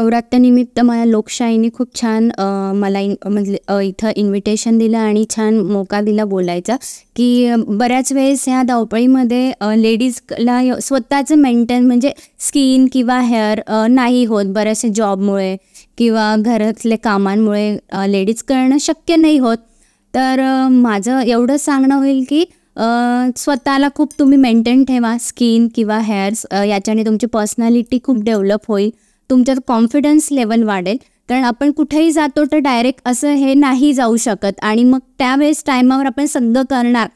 नवरात्रानिमित्त मला लोकशाहीने खूप छान मला इन म्हणजे इथं इन्व्हिटेशन दिलं आणि छान मोका दिला बोलायचा की बऱ्याच वेळेस ह्या धावपळीमध्ये लेडीजला स्वतःचं मेंटेन म्हणजे स्किन किंवा हेअर नाही होत बऱ्याचशा जॉबमुळे किंवा घरातल्या कामांमुळे लेडीज करणं शक्य नाही होत तर माझं एवढं सांगणं होईल की स्वतःला खूप तुम्ही मेंटेन ठेवा स्किन किंवा हेअर्स याच्याने तुमची पर्सनॅलिटी खूप डेव्हलप होईल तुमच्यात कॉन्फिडन्स लेवल वाढेल कारण आपण कुठेही जातो तर डायरेक्ट असं हे नाही जाऊ शकत आणि मग त्यावेळेस टायमावर आपण सगळं करणार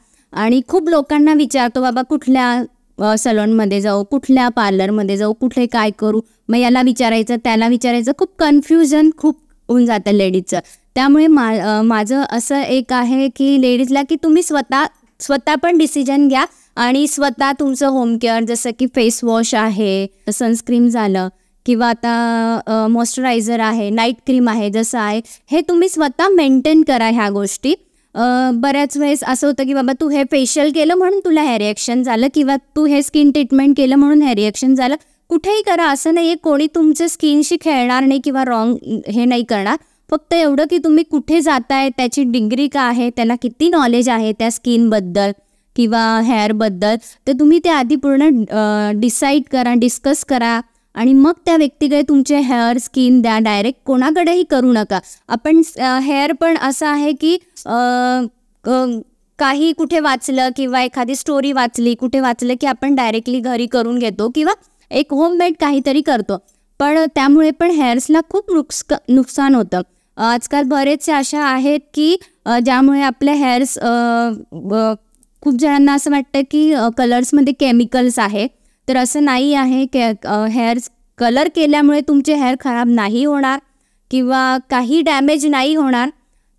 आणि खूप लोकांना विचारतो बाबा कुठल्या सलॉनमध्ये जाऊ कुठल्या पार्लरमध्ये जाऊ कुठे काय करू मग याला विचारायचं त्याला विचारायचं खूप कन्फ्युजन खूप होऊन जातं लेडीजचं त्यामुळे मा माझं असं एक आहे की लेडीजला की तुम्ही स्वतः स्वतः पण डिसिजन घ्या आणि स्वतः तुमचं होम केअर जसं की फेस वॉश आहे सनस्क्रीम झालं किंवा आता मॉइश्चरायझर आहे नाईट क्रीम आहे जसं आहे हे तुम्ही स्वतः मेंटेन करा ह्या गोष्टी बऱ्याच वेळेस असं होतं की बाबा तू हे फेशियल केलं म्हणून तुला हे रिॲक्शन झालं किंवा तू हे स्किन ट्रीटमेंट केलं म्हणून हे रिॲक्शन झालं कुठेही करा असं नाही आहे कोणी तुमच्या स्किनशी खेळणार नाही किंवा रॉंग हे नाही करणार फक्त एवढं की तुम्ही कुठे जाताय त्याची डिग्री का आहे त्याला किती नॉलेज आहे त्या स्किनबद्दल किंवा हेअरबद्दल तर तुम्ही ते आधी पूर्ण डिसाईड करा डिस्कस करा आणि मग त्या व्यक्तीकडे तुमचे हेअर स्किन द्या डायरेक्ट कोणाकडेही करू नका आपण हेअर पण असं आहे की काही कुठे वाचलं किंवा एखादी स्टोरी वाचली कुठे वाचलं की आपण डायरेक्टली घरी करून घेतो किंवा एक होममेड काहीतरी करतो पण त्यामुळे पण हेअर्सला खूप नुकस नुकसान होतं आजकाल बरेचसे अशा आहेत की ज्यामुळे आपले हेअर्स खूप जणांना असं वाटतं की कलर्समध्ये केमिकल्स आहे तर असं नाही आहे की हेअर कलर केल्यामुळे तुमचे हेअर खराब नाही होणार किंवा काही डॅमेज नाही होणार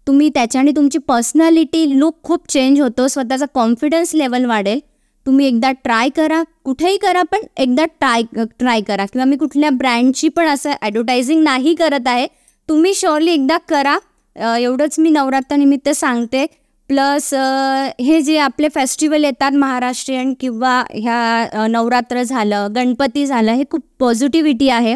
तुम्ही त्याच्याने तुमची पर्सनॅलिटी लुक खूप चेंज होतो स्वतःचा कॉन्फिडन्स लेवल वाढेल तुम्ही एकदा ट्राय करा कुठेही करा पण एकदा ट्राय ट्राय करा किंवा मी कुठल्या ब्रँडची पण असं ॲडव्हर्टायझिंग नाही करत आहे तुम्ही शोअरली एकदा करा एवढंच मी नवरात्रानिमित्त सांगते प्लस हे जे आपले फेस्टिवल येतात महाराष्ट्रीयन किंवा ह्या नवरात्र झालं गणपती झालं हे खूप पॉझिटिव्हिटी आहे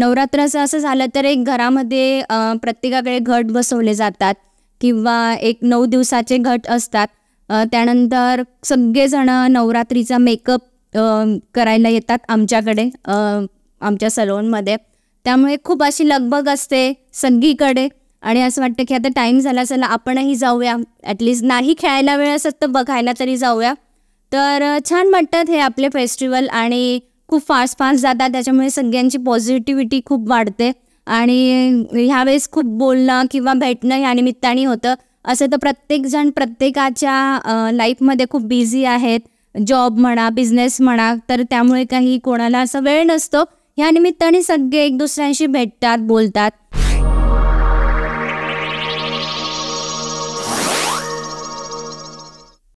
नवरात्राचं असं झालं तर एक घरामध्ये प्रत्येकाकडे घट बसवले जातात किंवा एक नऊ दिवसाचे घट असतात त्यानंतर सगळेजण नवरात्रीचा मेकअप करायला येतात आमच्याकडे आमच्या सलोनमध्ये त्यामुळे खूप अशी लगबग असते सगळीकडे आणि असं वाटतं की आता टाईम झाला चला आपणही जाऊया ॲटलीस्ट नाही खेळायला वेळ असत तर बघायला तरी जाऊया तर छान वाटतात हे आपले फेस्टिवल आणि खूप फास्ट फास्ट जातात त्याच्यामुळे सगळ्यांची पॉझिटिव्हिटी खूप वाढते आणि ह्यावेळेस खूप बोलणं किंवा भेटणं या निमित्ताने होतं असं तर प्रत्येकजण प्रत्येकाच्या लाईफमध्ये खूप बिझी आहेत जॉब म्हणा बिझनेस म्हणा तर त्यामुळे काही कोणाला असा वेळ नसतो ह्या निमित्ताने सगळे एक दुसऱ्यांशी भेटतात बोलतात